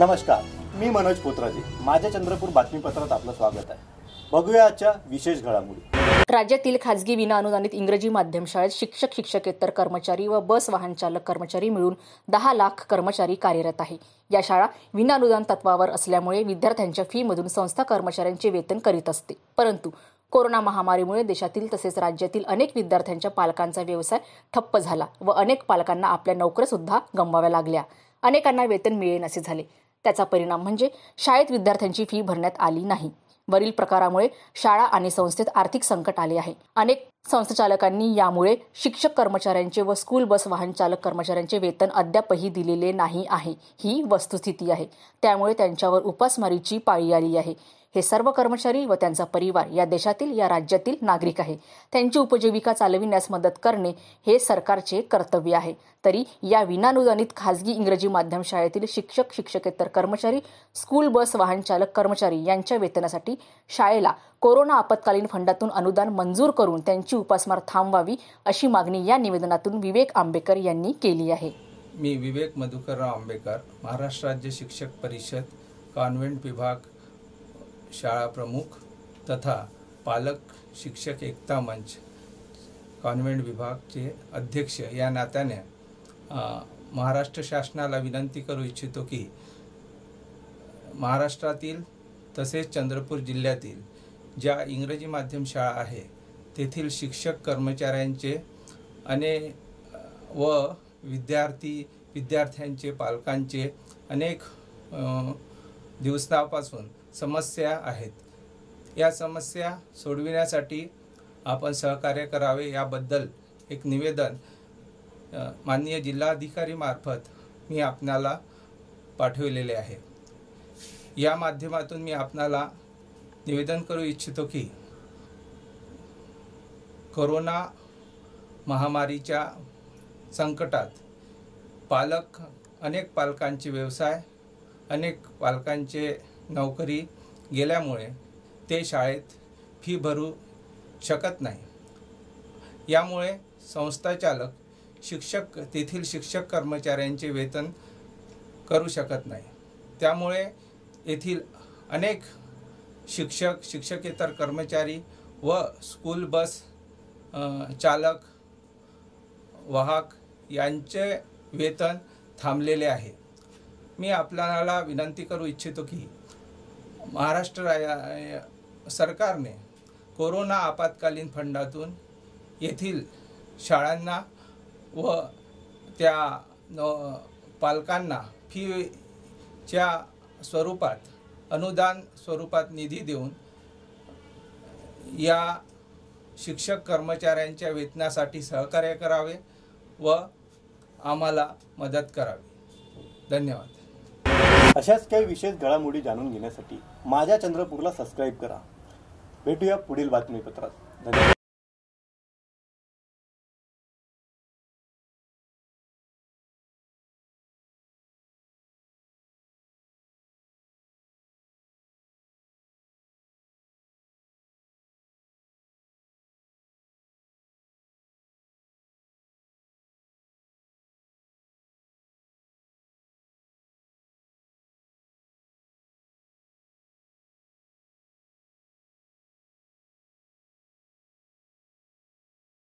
नमस्कार मी मनोज पोत्राजी माझ्या चंद्रपूर बातमीपत्रात आपलं स्वागत आहे बघूया आजच्या विशेष घडामोडी राज्यातील खाजगी अनुदानित इंग्रजी माध्यम शाळेत शिक्षक शिक्षकेतर कर्मचारी व बस वाहन चालक कर्मचारी मिळून दहा लाख कर्मचारी कार्यरत आहे या शाळा अनुदान तत्वावर असल्यामुळे विद्यार्थ्यांच्या मधून संस्था कर्मचाऱ्यांचे वेतन करीत असते परंतु कोरोना महामारीमुळे देशातील तसेच राज्यातील अनेक विद्यार्थ्यांच्या पालकांचा व्यवसाय ठप्प झाला व अनेक पालकांना आपल्या सुद्धा गमवाव्या लागल्या अनेकांना वेतन मिळेन असे झाले त्याचा परिणाम म्हणजे शाळेत विद्यार्थ्यांची फी भरण्यात आली नाही वरील प्रकारामुळे शाळा आणि संस्थेत आर्थिक संकट आले आहे अनेक संस्थचालकांनी यामुळे शिक्षक कर्मचाऱ्यांचे व स्कूल बस वाहन चालक कर्मचाऱ्यांचे वेतन अद्यापही दिलेले नाही आहे ही वस्तुस्थिती आहे त्यामुळे त्यांच्यावर उपासमारीची पाळी आली आहे हे सर्व कर्मचारी व त्यांचा परिवार या देशातील या राज्यातील नागरिक आहे त्यांची उपजीविका चालविण्यास मदत करणे हे सरकारचे कर्तव्य आहे तरी या विनानुदानित खासगी इंग्रजी माध्यम शाळेतील शिक्षक शिक्षकेतर कर्मचारी स्कूल बस वाहन चालक कर्मचारी यांच्या वेतनासाठी शाळेला कोरोना आपत्कालीन फंडातून अनुदान मंजूर करून त्यांची उपासमार थांबवावी अशी मागणी या निवेदनातून विवेक आंबेकर यांनी केली आहे मी विवेक मधुकरराव आंबेकर महाराष्ट्र राज्य शिक्षक परिषद कॉन्व्हेंट विभाग शाळा प्रमुख तथा पालक शिक्षक एकता मंच कॉन्व्हेंट विभागचे अध्यक्ष या नात्याने महाराष्ट्र शासनाला विनंती करू इच्छितो की महाराष्ट्रातील तसेच चंद्रपूर जिल्ह्यातील ज्या इंग्रजी माध्यम शाळा आहे तेथील शिक्षक कर्मचाऱ्यांचे अने व विद्यार्थी विद्यार्थ्यांचे पालकांचे अनेक दिवसापासून समस्या आहेत या समस्या सोडविण्यासाठी आपण सहकार्य करावे याबद्दल एक निवेदन माननीय जिल्हाधिकारीमार्फत मार्फत मी आपणाला पाठविलेले आहे या माध्यमातून मी आपणाला निवेदन करू इच्छितो की करोना महामारीच्या संकटात पालक अनेक पालकांचे व्यवसाय अनेक पालकांचे नोकरी गेल्यामुळे ते शाळेत फी भरू शकत नाही यामुळे संस्थाचालक शिक्षक तेथील शिक्षक कर्मचाऱ्यांचे वेतन करू शकत नाही त्यामुळे येथील अनेक शिक्षक शिक्षकेतर कर्मचारी व स्कूल बस चालक वाहक यांचे वेतन थांबलेले आहे मी आपल्याला विनंती करू इच्छितो की महाराष्ट्र सरकारने कोरोना आपत्कालीन फंडातून येथील शाळांना व त्या पालकांना फीच्या स्वरूपात अनुदान स्वरूपात निधी देऊन या शिक्षक कर्मचाऱ्यांच्या वेतनासाठी सहकार्य करावे व आम्हाला मदत करावी धन्यवाद अशाच काही विशेष घडामोडी जाणून घेण्यासाठी माझ्या चंद्रपूरला सबस्क्राईब करा भेटूया पुढील बातमीपत्रात धन्यवाद